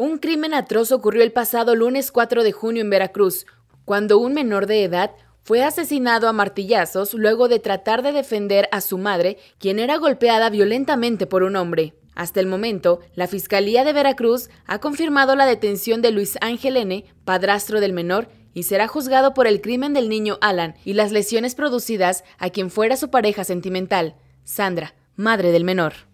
Un crimen atroz ocurrió el pasado lunes 4 de junio en Veracruz, cuando un menor de edad fue asesinado a martillazos luego de tratar de defender a su madre, quien era golpeada violentamente por un hombre. Hasta el momento, la Fiscalía de Veracruz ha confirmado la detención de Luis Ángel N., padrastro del menor, y será juzgado por el crimen del niño Alan y las lesiones producidas a quien fuera su pareja sentimental, Sandra, madre del menor.